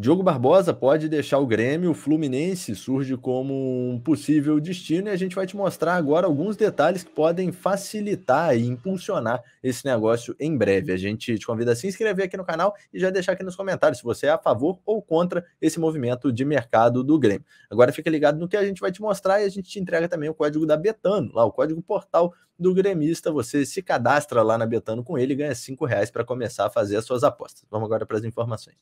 Diogo Barbosa pode deixar o Grêmio, o Fluminense surge como um possível destino e a gente vai te mostrar agora alguns detalhes que podem facilitar e impulsionar esse negócio em breve. A gente te convida a se inscrever aqui no canal e já deixar aqui nos comentários se você é a favor ou contra esse movimento de mercado do Grêmio. Agora fica ligado no que a gente vai te mostrar e a gente te entrega também o código da Betano, lá o código portal do gremista. Você se cadastra lá na Betano com ele e ganha R$ reais para começar a fazer as suas apostas. Vamos agora para as informações.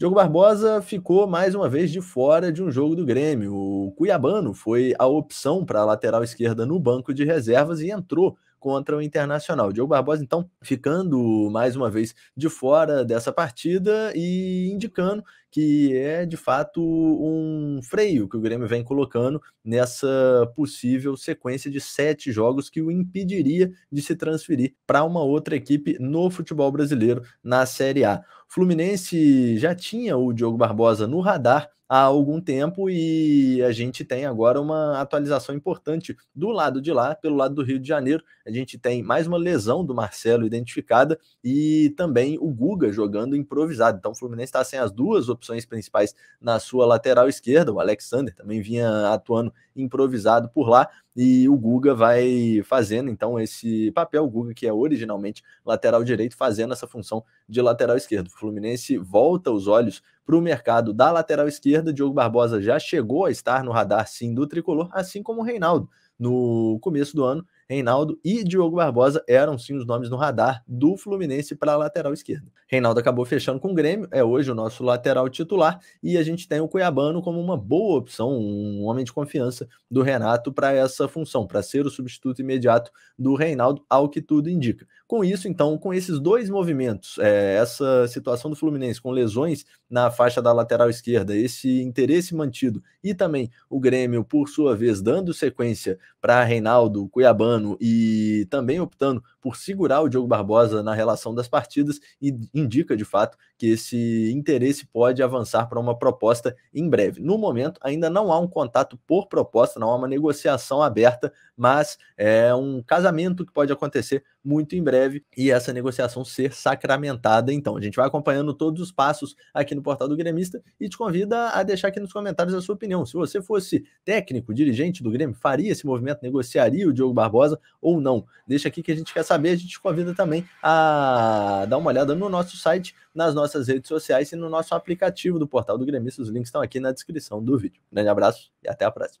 Diogo Barbosa ficou mais uma vez de fora de um jogo do Grêmio. O Cuiabano foi a opção para a lateral esquerda no banco de reservas e entrou contra o Internacional. Diogo Barbosa, então, ficando mais uma vez de fora dessa partida e indicando que é de fato um freio que o Grêmio vem colocando nessa possível sequência de sete jogos que o impediria de se transferir para uma outra equipe no futebol brasileiro na Série A. Fluminense já tinha o Diogo Barbosa no radar há algum tempo e a gente tem agora uma atualização importante do lado de lá, pelo lado do Rio de Janeiro. A gente tem mais uma lesão do Marcelo identificada e também o Guga jogando improvisado. Então o Fluminense está sem as duas opções principais na sua lateral esquerda. O Alexander também vinha atuando improvisado por lá e o Guga vai fazendo então esse papel, o Guga que é originalmente lateral direito, fazendo essa função de lateral esquerdo. O Fluminense volta os olhos para o mercado da lateral esquerda, Diogo Barbosa já chegou a estar no radar sim do tricolor, assim como o Reinaldo no começo do ano Reinaldo e Diogo Barbosa eram sim os nomes no radar do Fluminense para a lateral esquerda. Reinaldo acabou fechando com o Grêmio, é hoje o nosso lateral titular e a gente tem o Cuiabano como uma boa opção, um homem de confiança do Renato para essa função, para ser o substituto imediato do Reinaldo, ao que tudo indica. Com isso, então, com esses dois movimentos, é, essa situação do Fluminense com lesões na faixa da lateral esquerda, esse interesse mantido e também o Grêmio, por sua vez, dando sequência para Reinaldo, Cuiabano e também optando por segurar o Diogo Barbosa na relação das partidas, indica de fato que esse interesse pode avançar para uma proposta em breve. No momento, ainda não há um contato por proposta, não há uma negociação aberta, mas é um casamento que pode acontecer muito em breve e essa negociação ser sacramentada. Então, a gente vai acompanhando todos os passos aqui no portal do Gremista e te convida a deixar aqui nos comentários a sua opinião. Se você fosse técnico, dirigente do Grêmio, faria esse movimento, negociaria o Diogo Barbosa ou não? Deixa aqui que a gente quer saber. A gente te convida também a dar uma olhada no nosso site, nas nossas redes sociais e no nosso aplicativo do portal do Gremista. Os links estão aqui na descrição do vídeo. Um grande abraço e até a próxima.